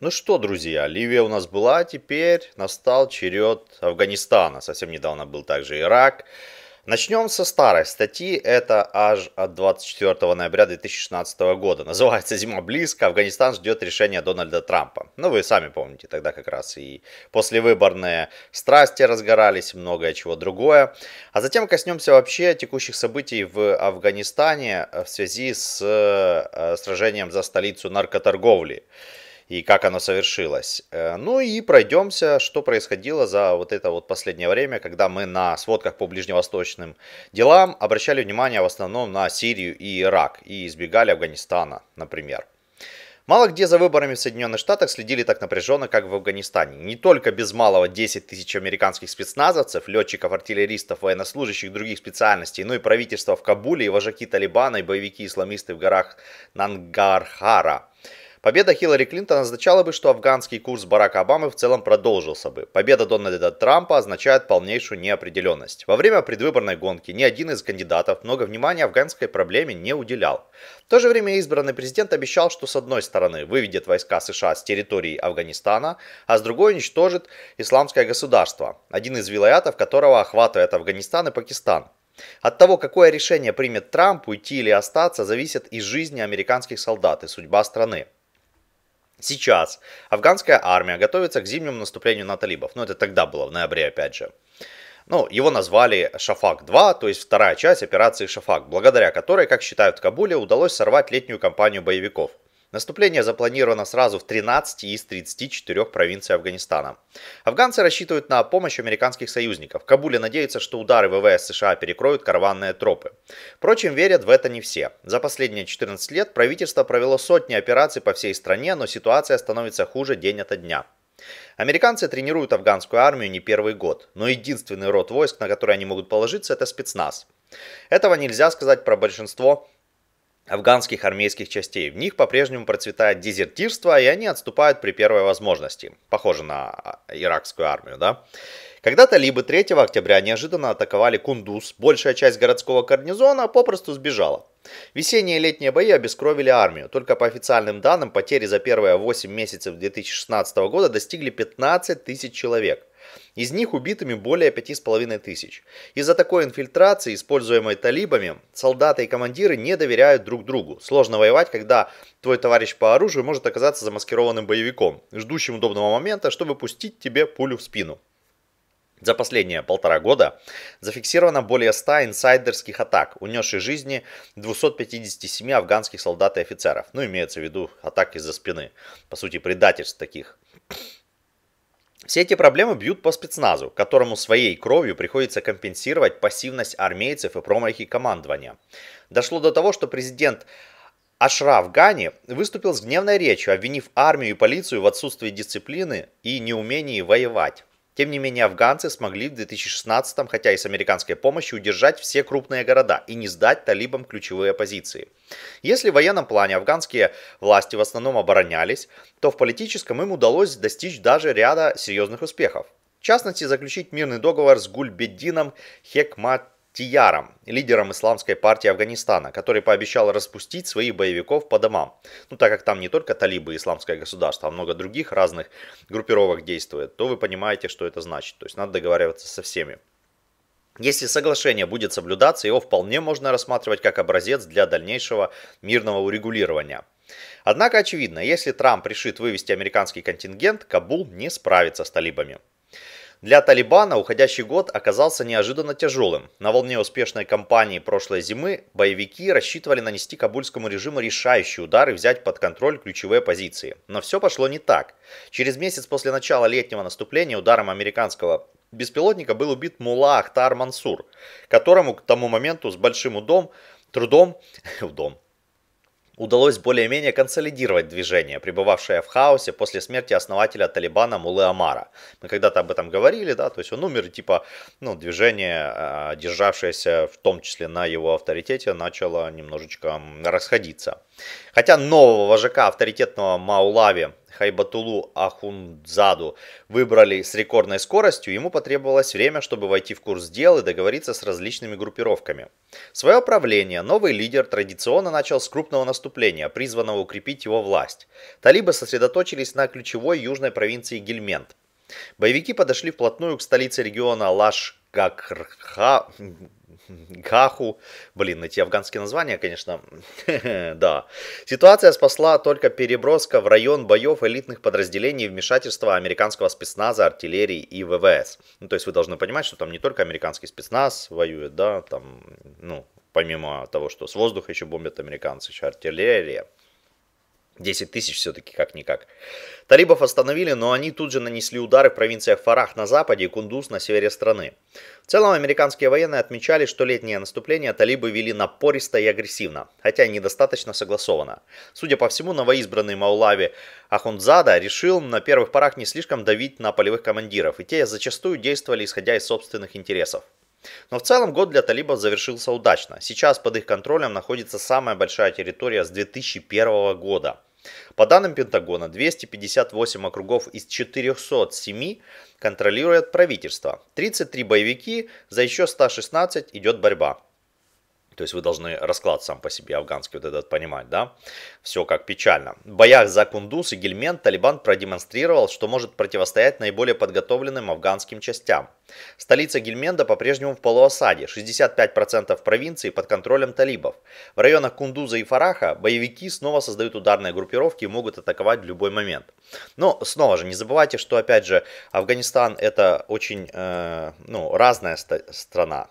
Ну что, друзья, Ливия у нас была, теперь настал черед Афганистана. Совсем недавно был также Ирак. Начнем со старой статьи, это аж от 24 ноября 2016 года. Называется «Зима близко, Афганистан ждет решения Дональда Трампа». Ну, вы сами помните, тогда как раз и послевыборные страсти разгорались, многое чего другое. А затем коснемся вообще текущих событий в Афганистане в связи с э, сражением за столицу наркоторговли и как оно совершилось. Э, ну и пройдемся, что происходило за вот это вот последнее время, когда мы на сводках по ближневосточным делам обращали внимание в основном на Сирию и Ирак и избегали Афганистана, например. Мало где за выборами в Соединенных Штатах следили так напряженно, как в Афганистане. Не только без малого 10 тысяч американских спецназовцев, летчиков, артиллеристов, военнослужащих других специальностей, но и правительство в Кабуле, и вожаки Талибана, и боевики-исламисты в горах Нангархара – Победа Хиллари Клинтон означала бы, что афганский курс Барака Обамы в целом продолжился бы. Победа Дональда Трампа означает полнейшую неопределенность. Во время предвыборной гонки ни один из кандидатов много внимания афганской проблеме не уделял. В то же время избранный президент обещал, что с одной стороны выведет войска США с территории Афганистана, а с другой уничтожит исламское государство, один из вилаятов которого охватывает Афганистан и Пакистан. От того, какое решение примет Трамп, уйти или остаться, зависит и жизни американских солдат, и судьба страны. Сейчас афганская армия готовится к зимнему наступлению на талибов. Ну, это тогда было, в ноябре, опять же. Ну, его назвали «Шафак-2», то есть вторая часть операции «Шафак», благодаря которой, как считают в Кабуле, удалось сорвать летнюю кампанию боевиков – Наступление запланировано сразу в 13 из 34 провинций Афганистана. Афганцы рассчитывают на помощь американских союзников. В Кабуле надеются, что удары ВВС США перекроют караванные тропы. Впрочем, верят в это не все. За последние 14 лет правительство провело сотни операций по всей стране, но ситуация становится хуже день ото дня. Американцы тренируют афганскую армию не первый год, но единственный род войск, на который они могут положиться, это спецназ. Этого нельзя сказать про большинство афганских армейских частей. В них по-прежнему процветает дезертирство, и они отступают при первой возможности. Похоже на а, иракскую армию, да? Когда талибы 3 октября неожиданно атаковали Кундуз, большая часть городского гарнизона попросту сбежала. Весенние и летние бои обескровили армию. Только по официальным данным потери за первые 8 месяцев 2016 года достигли 15 тысяч человек – из них убитыми более 5,5 тысяч. Из-за такой инфильтрации, используемой талибами, солдаты и командиры не доверяют друг другу. Сложно воевать, когда твой товарищ по оружию может оказаться замаскированным боевиком, ждущим удобного момента, чтобы пустить тебе пулю в спину. За последние полтора года зафиксировано более 100 инсайдерских атак, унесших жизни 257 афганских солдат и офицеров. Ну, имеется в виду атаки из-за спины. По сути, предательств таких. Все эти проблемы бьют по спецназу, которому своей кровью приходится компенсировать пассивность армейцев и промахи командования. Дошло до того, что президент Ашраф Гани выступил с гневной речью, обвинив армию и полицию в отсутствии дисциплины и неумении воевать. Тем не менее, афганцы смогли в 2016, м хотя и с американской помощью, удержать все крупные города и не сдать талибам ключевые позиции. Если в военном плане афганские власти в основном оборонялись, то в политическом им удалось достичь даже ряда серьезных успехов. В частности, заключить мирный договор с Гульбеддином Хекмат Тияром, лидером исламской партии Афганистана, который пообещал распустить своих боевиков по домам. Ну, так как там не только талибы и исламское государство, а много других разных группировок действует, то вы понимаете, что это значит. То есть надо договариваться со всеми. Если соглашение будет соблюдаться, его вполне можно рассматривать как образец для дальнейшего мирного урегулирования. Однако очевидно, если Трамп решит вывести американский контингент, Кабул не справится с талибами. Для Талибана уходящий год оказался неожиданно тяжелым. На волне успешной кампании прошлой зимы боевики рассчитывали нанести кабульскому режиму решающий удар и взять под контроль ключевые позиции. Но все пошло не так. Через месяц после начала летнего наступления ударом американского беспилотника был убит Мула Ахтар Мансур, которому к тому моменту с большим удом, трудом, удом, удалось более-менее консолидировать движение, пребывавшее в хаосе после смерти основателя Талибана Мулы Амара. Мы когда-то об этом говорили, да, то есть он умер, и типа, ну, движение, а, державшееся в том числе на его авторитете, начало немножечко расходиться. Хотя нового вожака авторитетного Маулави Хайбатулу Ахунзаду выбрали с рекордной скоростью, ему потребовалось время, чтобы войти в курс дел и договориться с различными группировками. Свое правление новый лидер традиционно начал с крупного наступления, призванного укрепить его власть. Талибы сосредоточились на ключевой южной провинции Гельмент. Боевики подошли вплотную к столице региона Лаш-Гакрха, Гаху. Блин, эти афганские названия, конечно, да. Ситуация спасла только переброска в район боев элитных подразделений вмешательства американского спецназа, артиллерии и ВВС. Ну, то есть вы должны понимать, что там не только американский спецназ воюет, да, там, ну, помимо того, что с воздуха еще бомбят американцы, еще артиллерия. 10 тысяч все-таки как-никак. Талибов остановили, но они тут же нанесли удары в провинциях Фарах на западе и Кундус на севере страны. В целом, американские военные отмечали, что летнее наступление талибы вели напористо и агрессивно, хотя и недостаточно согласованно. Судя по всему, новоизбранный Маулави Ахундзада решил на первых порах не слишком давить на полевых командиров, и те зачастую действовали исходя из собственных интересов. Но в целом год для талибов завершился удачно. Сейчас под их контролем находится самая большая территория с 2001 года. По данным Пентагона, 258 округов из 407 контролирует правительство. 33 боевики, за еще 116 идет борьба. То есть вы должны расклад сам по себе афганский вот этот понимать, да? Все как печально. В боях за Кундус и Гельмен Талибан продемонстрировал, что может противостоять наиболее подготовленным афганским частям. Столица Гельменда по-прежнему в полуосаде, 65% провинции под контролем талибов. В районах Кундуза и Фараха боевики снова создают ударные группировки и могут атаковать в любой момент. Но снова же, не забывайте, что опять же Афганистан это очень э, ну, разная ст- страна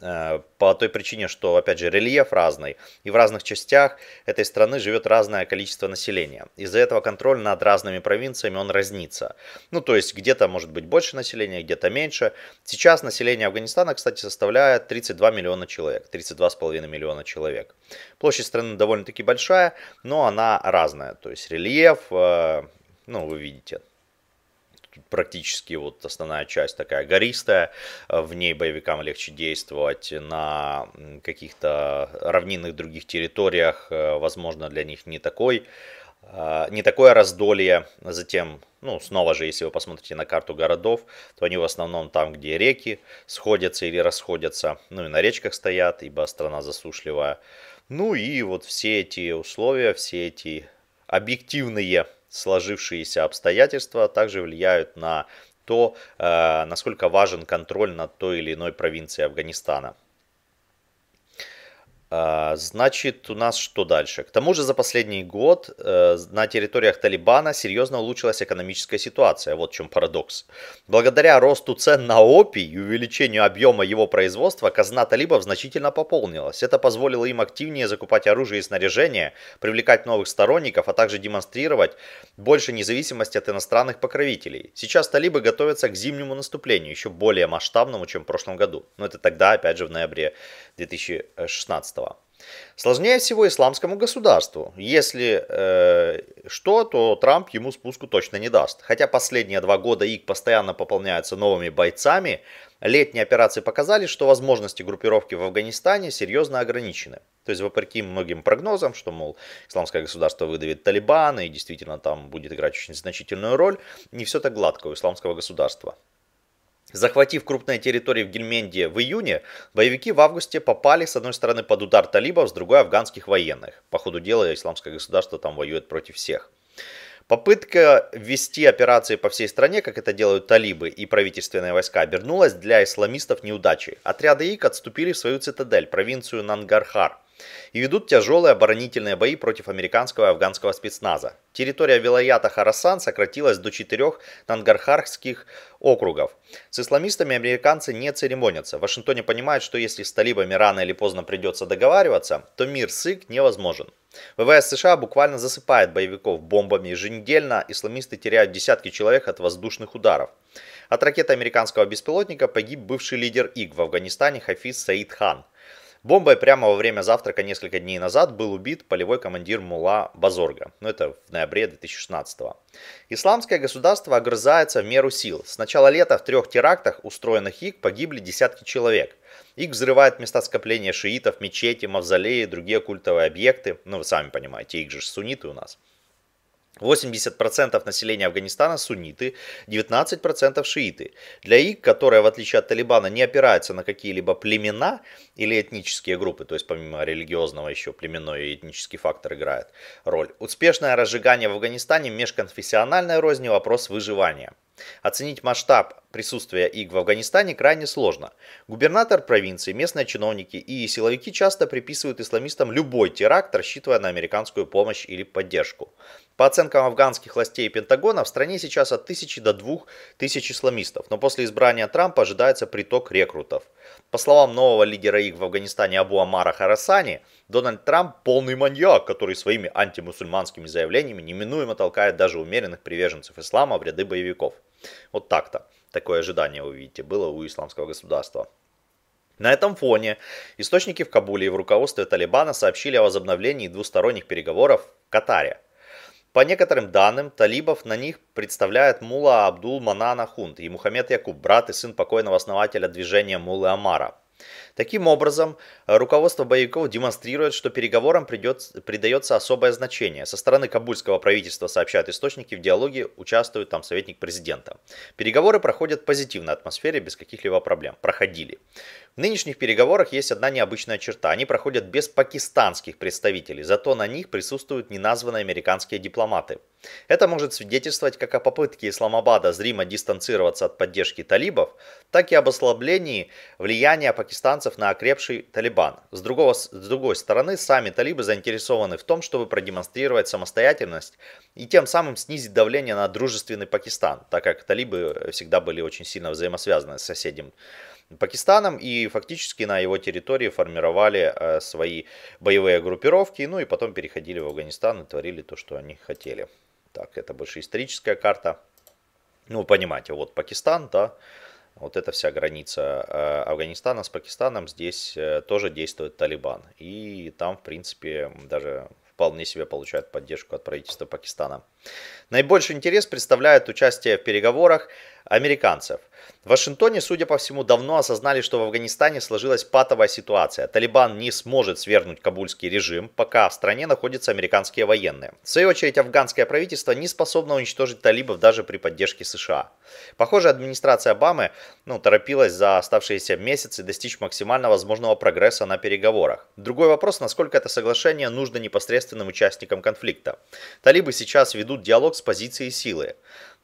Э, по той причине, что, опять же, рельеф разный, и в разных частях этой страны живет разное количество населения. Из-за этого контроль над разными провинциями, он разнится. Ну, то есть, где-то может быть больше населения, где-то меньше. Сейчас население Афганистана, кстати, составляет 32 миллиона человек, 32,5 миллиона человек. Площадь страны довольно-таки большая, но она разная, то есть рельеф, э, ну, вы видите, практически вот основная часть такая гористая, э, в ней боевикам легче действовать на каких-то равнинных других территориях, э, возможно, для них не такой э, не такое раздолье. Затем, ну, снова же, если вы посмотрите на карту городов, то они в основном там, где реки сходятся или расходятся, ну и на речках стоят, ибо страна засушливая. Ну и вот все эти условия, все эти объективные сложившиеся обстоятельства также влияют на то, э, насколько важен контроль над той или иной провинцией Афганистана. А, значит, у нас что дальше? К тому же за последний год э, на территориях Талибана серьезно улучшилась экономическая ситуация. Вот в чем парадокс. Благодаря росту цен на опий и увеличению объема его производства, казна талибов значительно пополнилась. Это позволило им активнее закупать оружие и снаряжение, привлекать новых сторонников, а также демонстрировать больше независимости от иностранных покровителей. Сейчас талибы готовятся к зимнему наступлению, еще более масштабному, чем в прошлом году. Но это тогда, опять же, в ноябре 2016 этого. Сложнее всего исламскому государству. Если э, что, то Трамп ему спуску точно не даст. Хотя последние два года ИК постоянно пополняются новыми бойцами, летние операции показали, что возможности группировки в Афганистане серьезно ограничены. То есть, вопреки многим прогнозам, что, мол, исламское государство выдавит Талибана и действительно там будет играть очень значительную роль, не все так гладко у исламского государства. Захватив крупные территории в Гельменде в июне, боевики в августе попали с одной стороны под удар талибов, с другой афганских военных. По ходу дела исламское государство там воюет против всех. Попытка ввести операции по всей стране, как это делают талибы и правительственные войска, обернулась для исламистов неудачей. Отряды ИК отступили в свою цитадель, провинцию Нангархар и ведут тяжелые оборонительные бои против американского и афганского спецназа. Территория вилаята Харасан сократилась до четырех нангархарских округов. С исламистами американцы не церемонятся. В Вашингтоне понимают, что если с талибами рано или поздно придется договариваться, то мир сык невозможен. ВВС США буквально засыпает боевиков бомбами еженедельно, исламисты теряют десятки человек от воздушных ударов. От ракеты американского беспилотника погиб бывший лидер ИГ в Афганистане Хафиз Саид Хан. Бомбой прямо во время завтрака несколько дней назад был убит полевой командир Мула Базорга. Ну, это в ноябре 2016 -го. Исламское государство огрызается в меру сил. С начала лета в трех терактах, устроенных ИК, погибли десятки человек. ИК взрывает места скопления шиитов, мечети, мавзолеи, другие культовые объекты. Ну, вы сами понимаете, ИК же сунниты у нас. 80% населения Афганистана сунниты, 19% шииты. Для их, которая в отличие от Талибана не опирается на какие-либо племена или этнические группы, то есть помимо религиозного еще племенной и этнический фактор играет роль, успешное разжигание в Афганистане межконфессиональной розни – вопрос выживания. Оценить масштаб присутствия ИГ в Афганистане крайне сложно. Губернатор провинции, местные чиновники и силовики часто приписывают исламистам любой теракт, рассчитывая на американскую помощь или поддержку. По оценкам афганских властей и Пентагона, в стране сейчас от тысячи до двух тысяч исламистов, но после избрания Трампа ожидается приток рекрутов – по словам нового лидера ИГ в Афганистане Абу Амара Харасани, Дональд Трамп полный маньяк, который своими антимусульманскими заявлениями неминуемо толкает даже умеренных приверженцев ислама в ряды боевиков. Вот так-то. Такое ожидание, вы видите, было у исламского государства. На этом фоне источники в Кабуле и в руководстве Талибана сообщили о возобновлении двусторонних переговоров в Катаре. По некоторым данным, талибов на них представляет Мула Абдул Манана Хунт и Мухаммед Якуб, брат и сын покойного основателя движения Мулы Амара. Таким образом, руководство боевиков демонстрирует, что переговорам придется, придается особое значение. Со стороны кабульского правительства, сообщают источники, в диалоге участвует там советник президента. Переговоры проходят в позитивной атмосфере, без каких-либо проблем. Проходили. В нынешних переговорах есть одна необычная черта. Они проходят без пакистанских представителей, зато на них присутствуют неназванные американские дипломаты – это может свидетельствовать как о попытке Исламабада зримо дистанцироваться от поддержки талибов, так и об ослаблении влияния пакистанцев на окрепший Талибан. С, другого, с другой стороны, сами талибы заинтересованы в том, чтобы продемонстрировать самостоятельность и тем самым снизить давление на дружественный Пакистан, так как талибы э, всегда были очень сильно взаимосвязаны с соседним Пакистаном и фактически на его территории формировали э, свои боевые группировки, ну и потом переходили в Афганистан и творили то, что они хотели. Так, это больше историческая карта. Ну, вы понимаете, вот Пакистан, да, вот эта вся граница э, Афганистана с Пакистаном, здесь э, тоже действует Талибан. И там, в принципе, даже вполне себе получают поддержку от правительства Пакистана. Наибольший интерес представляет участие в переговорах американцев. В Вашингтоне, судя по всему, давно осознали, что в Афганистане сложилась патовая ситуация. Талибан не сможет свергнуть кабульский режим, пока в стране находятся американские военные. В свою очередь, афганское правительство не способно уничтожить талибов даже при поддержке США. Похоже, администрация Обамы ну, торопилась за оставшиеся месяцы достичь максимально возможного прогресса на переговорах. Другой вопрос, насколько это соглашение нужно непосредственным участникам конфликта. Талибы сейчас ведут диалог с позиции силы.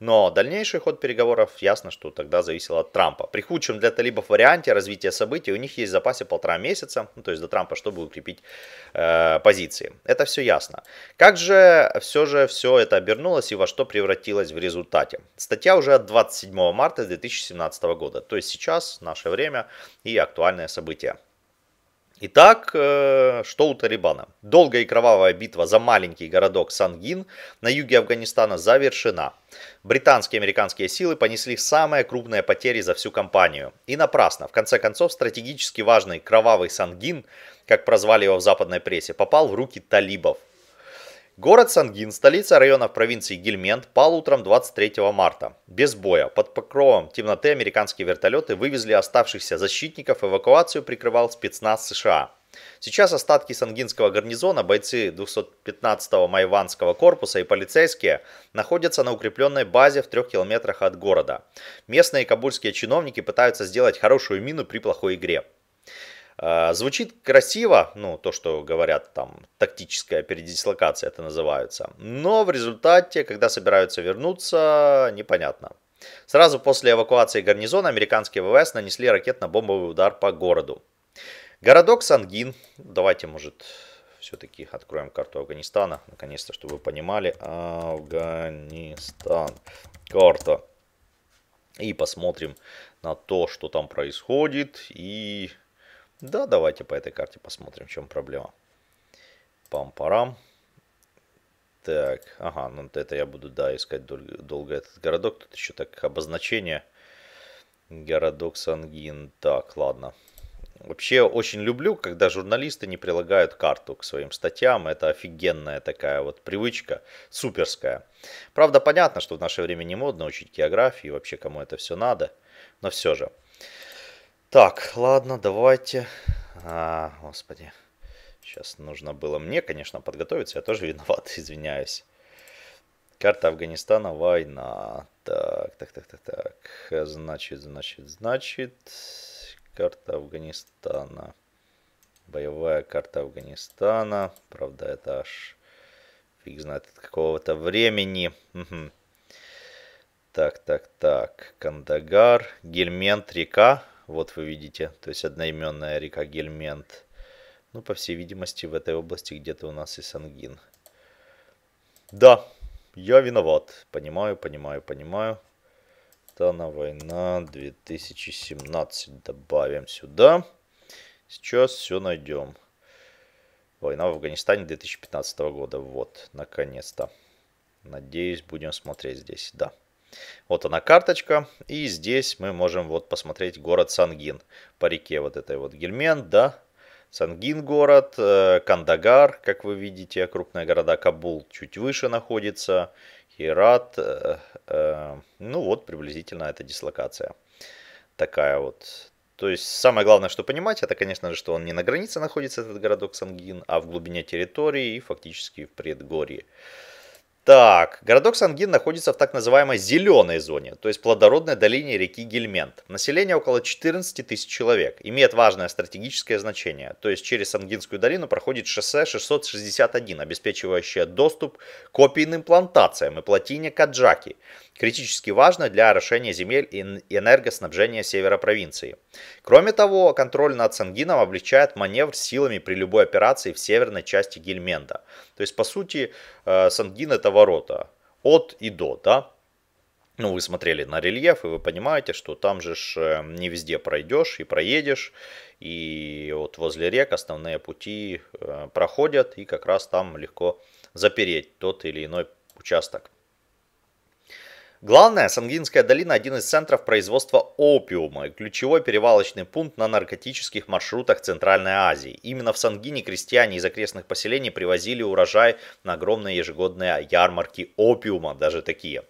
Но дальнейший ход переговоров ясно, что тогда зависело от Трампа. При худшем для талибов варианте развития событий у них есть в запасе полтора месяца, ну, то есть до Трампа, чтобы укрепить э, позиции. Это все ясно. Как же все же все это обернулось и во что превратилось в результате? Статья уже от 27 марта 2017 года, то есть сейчас, наше время и актуальное событие. Итак, э, что у Тарибана? Долгая и кровавая битва за маленький городок Сангин на юге Афганистана завершена. Британские и американские силы понесли самые крупные потери за всю кампанию. И напрасно. В конце концов, стратегически важный кровавый Сангин, как прозвали его в западной прессе, попал в руки талибов – Город Сангин, столица района в провинции Гельмент, пал утром 23 марта. Без боя, под покровом темноты американские вертолеты вывезли оставшихся защитников, эвакуацию прикрывал спецназ США. Сейчас остатки Сангинского гарнизона, бойцы 215-го Майванского корпуса и полицейские находятся на укрепленной базе в трех километрах от города. Местные кабульские чиновники пытаются сделать хорошую мину при плохой игре. Э, звучит красиво, ну, то, что говорят там, тактическая передислокация это называется. Но в результате, когда собираются вернуться, непонятно. Сразу после эвакуации гарнизона американские ВВС нанесли ракетно-бомбовый удар по городу. Городок Сангин, давайте, может, все-таки откроем карту Афганистана, наконец-то, чтобы вы понимали. Афганистан, карта. И посмотрим на то, что там происходит, и да, давайте по этой карте посмотрим, в чем проблема. Пам-парам. Так, ага, ну это я буду, да, искать долго, долго этот городок. Тут еще так обозначение. Городок Сангин. Так, ладно. Вообще очень люблю, когда журналисты не прилагают карту к своим статьям. Это офигенная такая вот привычка, суперская. Правда, понятно, что в наше время не модно учить географию, вообще кому это все надо, но все же. Так, ладно, давайте. А, господи. Сейчас нужно было мне, конечно, подготовиться. Я тоже виноват, извиняюсь. Карта Афганистана, война. Так, так, так, так, так. Значит, значит, значит. Карта Афганистана. Боевая карта Афганистана. Правда, это аж фиг знает от какого-то времени. Угу. Так, так, так. Кандагар. Гельмент, река. Вот вы видите, то есть одноименная река Гельмент. Ну, по всей видимости, в этой области где-то у нас и Сангин. Да, я виноват. Понимаю, понимаю, понимаю. Тана война 2017. Добавим сюда. Сейчас все найдем. Война в Афганистане 2015 года. Вот, наконец-то. Надеюсь, будем смотреть здесь. Да. Вот она карточка, и здесь мы можем вот посмотреть город Сангин по реке вот этой вот Гельмен, да, Сангин город, э, Кандагар, как вы видите, крупные города Кабул чуть выше находится, Хират. Э, э, ну вот приблизительно эта дислокация такая вот. То есть самое главное, что понимать, это, конечно же, что он не на границе находится, этот городок Сангин, а в глубине территории и фактически в предгорье. Так, городок Сангин находится в так называемой зеленой зоне, то есть плодородной долине реки Гельмент. Население около 14 тысяч человек, имеет важное стратегическое значение, то есть через Сангинскую долину проходит шоссе 661, обеспечивающее доступ к опийным плантациям и плотине Каджаки, критически важно для орошения земель и энергоснабжения севера провинции. Кроме того, контроль над Сангином облегчает маневр силами при любой операции в северной части Гельменда. То есть, по сути, э, Сангин это ворота от и до, да? Ну, вы смотрели на рельеф, и вы понимаете, что там же ж э, не везде пройдешь и проедешь. И вот возле рек основные пути э, проходят, и как раз там легко запереть тот или иной участок. Главная Сангинская долина – один из центров производства опиума и ключевой перевалочный пункт на наркотических маршрутах Центральной Азии. Именно в Сангине крестьяне из окрестных поселений привозили урожай на огромные ежегодные ярмарки опиума, даже такие.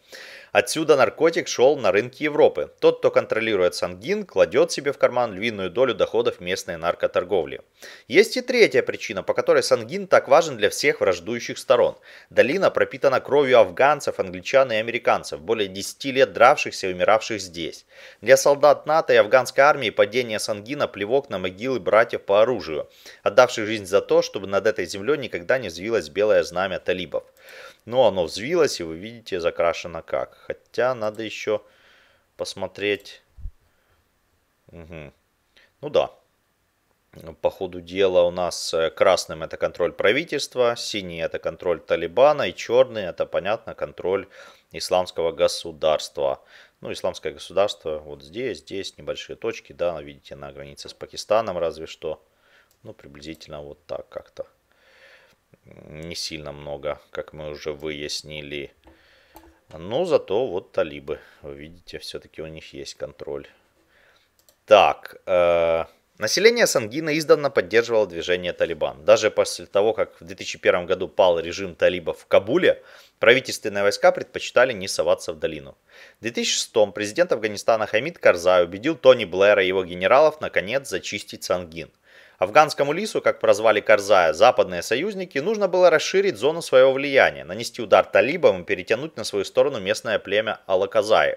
Отсюда наркотик шел на рынки Европы. Тот, кто контролирует Сангин, кладет себе в карман львиную долю доходов местной наркоторговли. Есть и третья причина, по которой Сангин так важен для всех враждующих сторон. Долина пропитана кровью афганцев, англичан и американцев, более 10 лет дравшихся и умиравших здесь. Для солдат НАТО и афганской армии падение Сангина плевок на могилы братьев по оружию, отдавших жизнь за то, чтобы над этой землей никогда не взвилось белое знамя талибов. Но оно взвилось, и вы видите, закрашено как. Хотя надо еще посмотреть. Угу. Ну да. По ходу дела у нас э, красным это контроль правительства, синий это контроль Талибана и черный это, понятно, контроль исламского государства. Ну, исламское государство вот здесь, здесь небольшие точки, да, видите, на границе с Пакистаном разве что. Ну, приблизительно вот так как-то не сильно много, как мы уже выяснили. Но зато вот талибы, вы видите, все-таки у них есть контроль. Так, э, население Сангина издавна поддерживало движение Талибан. Даже после того, как в 2001 году пал режим талибов в Кабуле, правительственные войска предпочитали не соваться в долину. В 2006 президент Афганистана Хамид Карзай убедил Тони Блэра и его генералов наконец зачистить Сангин. Афганскому лису, как прозвали Карзая, западные союзники, нужно было расширить зону своего влияния, нанести удар талибам и перетянуть на свою сторону местное племя Алаказаи.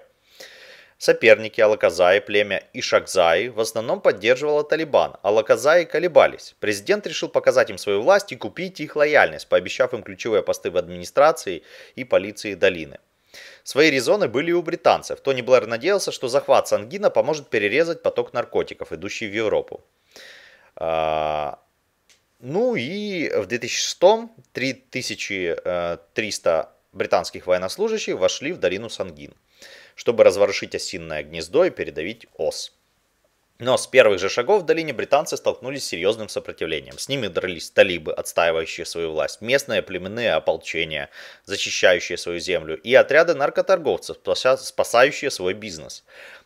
Соперники Алаказаи, племя Ишакзаи, в основном поддерживало Талибан. Алаказаи колебались. Президент решил показать им свою власть и купить их лояльность, пообещав им ключевые посты в администрации и полиции долины. Свои резоны были и у британцев. Тони Блэр надеялся, что захват Сангина поможет перерезать поток наркотиков, идущий в Европу. А, ну и в 2006 3300 э, британских военнослужащих вошли в долину Сангин, чтобы разворошить осинное гнездо и передавить ос. Но с первых же шагов в долине британцы столкнулись с серьезным сопротивлением. С ними дрались талибы, отстаивающие свою власть, местные племенные ополчения, защищающие свою землю, и отряды наркоторговцев, спасающие свой бизнес.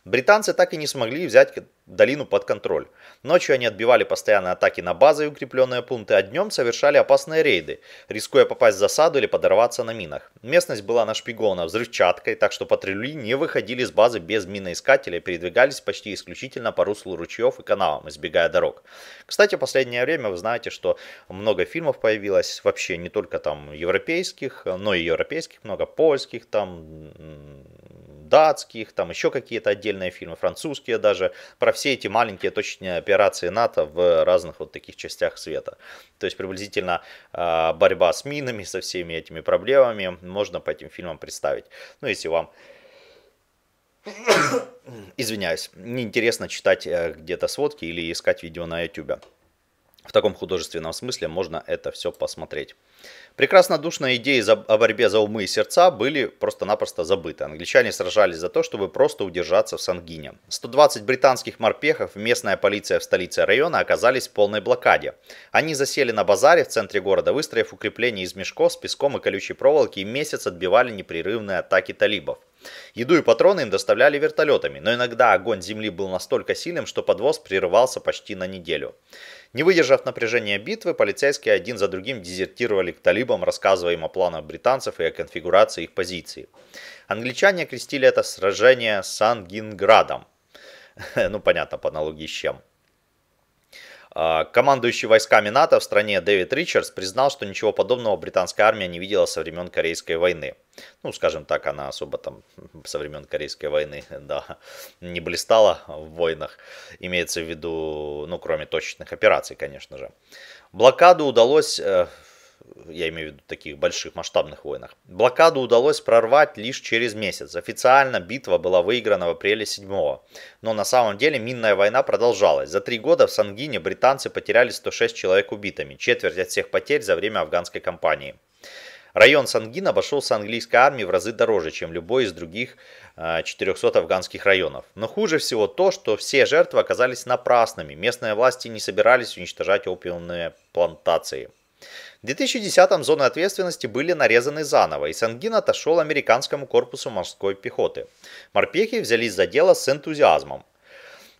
Британцы так и не смогли взять долину под контроль. Ночью они отбивали постоянные атаки на базы и укрепленные пункты, а днем совершали опасные рейды, рискуя попасть в засаду или подорваться на минах. Местность была нашпигована взрывчаткой, так что патрули не выходили с базы без миноискателя и передвигались почти исключительно по руслу ручьев и каналам, избегая дорог. Кстати, в последнее время вы знаете, что много фильмов появилось вообще не только там европейских, но и европейских, много польских, там датских, там еще какие-то отдельные фильмы, французские даже, про все эти маленькие точечные операции НАТО в разных вот таких частях света. То есть приблизительно а, борьба с минами, со всеми этими проблемами можно по этим фильмам представить. Ну, если вам извиняюсь, неинтересно читать э, где-то сводки или искать видео на YouTube. В таком художественном смысле можно это все посмотреть. Прекрасно душные идеи за, о борьбе за умы и сердца были просто-напросто забыты. Англичане сражались за то, чтобы просто удержаться в Сангине. 120 британских морпехов местная полиция в столице района оказались в полной блокаде. Они засели на базаре в центре города, выстроив укрепление из мешков с песком и колючей проволоки и месяц отбивали непрерывные атаки талибов. Еду и патроны им доставляли вертолетами, но иногда огонь земли был настолько сильным, что подвоз прерывался почти на неделю. Не выдержав напряжения битвы, полицейские один за другим дезертировали к талибам, рассказывая им о планах британцев и о конфигурации их позиций. Англичане крестили это сражение Сангинградом. Ну, понятно, по аналогии с чем. А, командующий войсками НАТО в стране Дэвид Ричардс признал, что ничего подобного британская армия не видела со времен Корейской войны. Ну, скажем так, она особо там со времен Корейской войны, да, не блистала в войнах. Имеется в виду, ну, кроме точечных операций, конечно же. Блокаду удалось э, я имею в виду таких больших масштабных войнах. Блокаду удалось прорвать лишь через месяц. Официально битва была выиграна в апреле 7-го. Но на самом деле минная война продолжалась. За три года в Сангине британцы потеряли 106 человек убитыми, четверть от всех потерь за время афганской кампании. Район Сангин обошелся английской армии в разы дороже, чем любой из других 400 а, афганских районов. Но хуже всего то, что все жертвы оказались напрасными. Местные власти не собирались уничтожать опиумные плантации. В 2010-м зоны ответственности были нарезаны заново, и Сангин отошел американскому корпусу морской пехоты. Морпехи взялись за дело с энтузиазмом.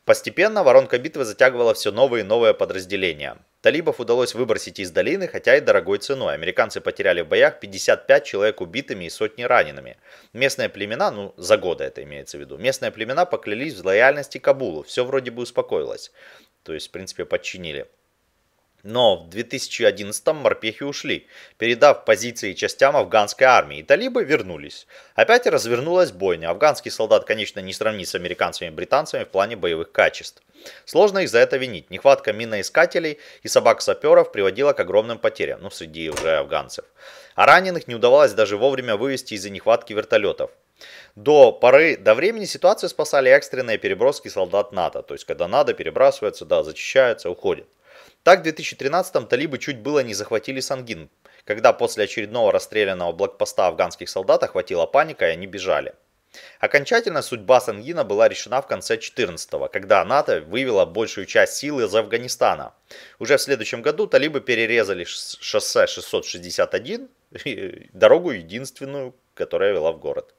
Постепенно воронка битвы затягивала все новые и новые подразделения. Талибов удалось выбросить из долины, хотя и дорогой ценой. Американцы потеряли в боях 55 человек убитыми и сотни ранеными. Местные племена, ну за годы это имеется в виду, местные племена поклялись в лояльности Кабулу. Все вроде бы успокоилось. То есть, в принципе, подчинили. Но в 2011-м морпехи ушли, передав позиции частям афганской армии, и талибы вернулись. Опять развернулась бойня. Афганский солдат, конечно, не сравнит с американцами и британцами в плане боевых качеств. Сложно их за это винить. Нехватка миноискателей и собак-саперов приводила к огромным потерям, ну, среди уже афганцев. А раненых не удавалось даже вовремя вывести из-за нехватки вертолетов. До поры до времени ситуацию спасали экстренные переброски солдат НАТО, то есть когда надо, перебрасываются, да, зачищаются, уходят. Так в 2013-м талибы чуть было не захватили Сангин, когда после очередного расстрелянного блокпоста афганских солдат охватила паника и они бежали. Окончательно судьба Сангина была решена в конце 14-го, когда НАТО вывела большую часть сил из Афганистана. Уже в следующем году талибы перерезали шоссе 661, дорогу единственную, которая вела в город.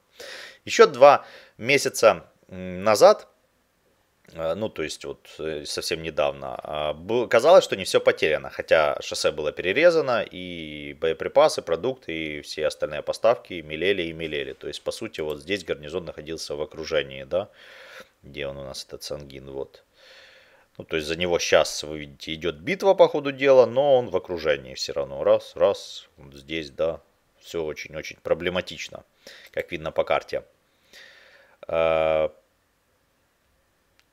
Еще два месяца назад а, ну, то есть вот э, совсем недавно, а, казалось, что не все потеряно, хотя шоссе было перерезано, и боеприпасы, продукты, и все остальные поставки мелели и мелели. То есть, по сути, вот здесь гарнизон находился в окружении, да, где он у нас, этот Сангин, вот. Ну, то есть за него сейчас, вы видите, идет битва по ходу дела, но он в окружении все равно. Раз, раз, вот здесь, да, все очень-очень проблематично, как видно по карте. А,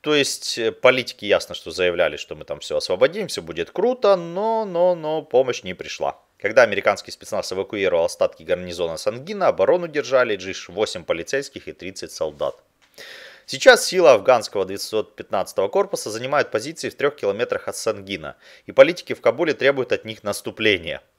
то есть э, политики ясно, что заявляли, что мы там все освободим, все будет круто, но, но, но помощь не пришла. Когда американский спецназ эвакуировал остатки гарнизона Сангина, оборону держали лишь 8 полицейских и 30 солдат. Сейчас сила афганского 215-го корпуса занимает позиции в трех километрах от Сангина, и политики в Кабуле требуют от них наступления –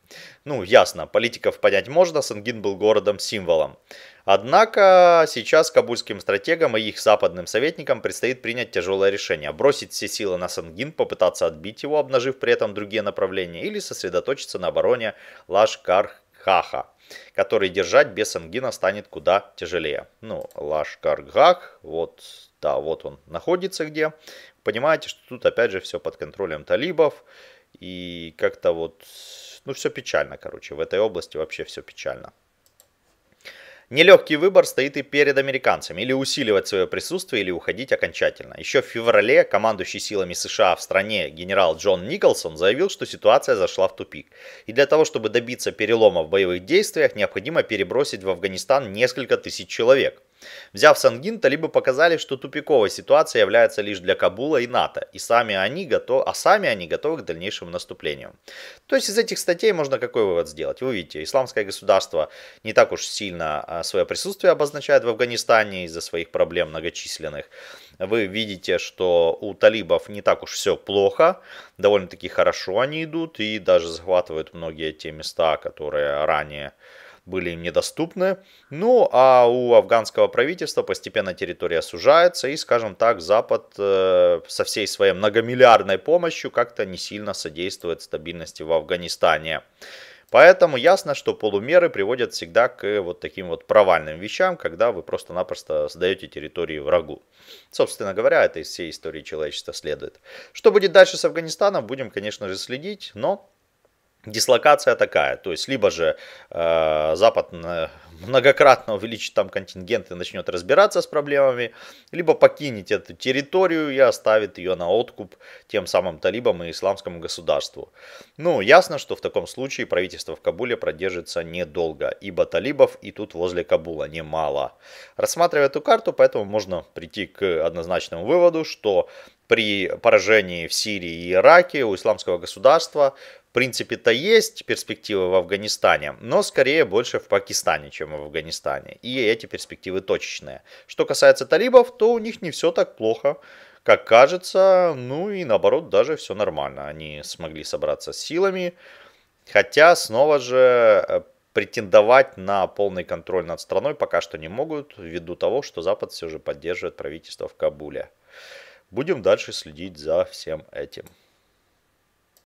ну, ясно, политиков понять можно, Сангин был городом-символом. Однако сейчас кабульским стратегам и их западным советникам предстоит принять тяжелое решение. Бросить все силы на Сангин, попытаться отбить его, обнажив при этом другие направления, или сосредоточиться на обороне Лашкар-Хаха который держать без Сангина станет куда тяжелее. Ну, Лашкаргах, вот, да, вот он находится где. Понимаете, что тут опять же все под контролем талибов. И как-то вот ну, все печально, короче. В этой области вообще все печально. Нелегкий выбор стоит и перед американцами. Или усиливать свое присутствие, или уходить окончательно. Еще в феврале командующий силами США в стране генерал Джон Николсон заявил, что ситуация зашла в тупик. И для того, чтобы добиться перелома в боевых действиях, необходимо перебросить в Афганистан несколько тысяч человек. Взяв Сангин, либо показали, что тупиковая ситуация является лишь для Кабула и НАТО, и сами они готов... а сами они готовы к дальнейшему наступлению. То есть из этих статей можно какой вывод сделать? Вы видите, исламское государство не так уж сильно а, свое присутствие обозначает в Афганистане из-за своих проблем многочисленных. Вы видите, что у талибов не так уж все плохо, довольно-таки хорошо они идут и даже захватывают многие те места, которые ранее были им недоступны. Ну а у афганского правительства постепенно территория сужается и, скажем так, Запад э, со всей своей многомиллиардной помощью как-то не сильно содействует стабильности в Афганистане. Поэтому ясно, что полумеры приводят всегда к э, вот таким вот провальным вещам, когда вы просто-напросто сдаете территории врагу. Собственно говоря, это из всей истории человечества следует. Что будет дальше с Афганистаном, будем, конечно же, следить, но Дислокация такая, то есть либо же э, Запад э, многократно увеличит там контингент и начнет разбираться с проблемами, либо покинет эту территорию и оставит ее на откуп тем самым талибам и исламскому государству. Ну, ясно, что в таком случае правительство в Кабуле продержится недолго, ибо талибов и тут возле Кабула немало. Рассматривая эту карту, поэтому можно прийти к однозначному выводу, что при поражении в Сирии и Ираке у исламского государства принципе-то есть перспективы в Афганистане, но скорее больше в Пакистане, чем в Афганистане. И эти перспективы точечные. Что касается талибов, то у них не все так плохо, как кажется. Ну и наоборот, даже все нормально. Они смогли собраться с силами. Хотя, снова же, э, претендовать на полный контроль над страной пока что не могут, ввиду того, что Запад все же поддерживает правительство в Кабуле. Будем дальше следить за всем этим.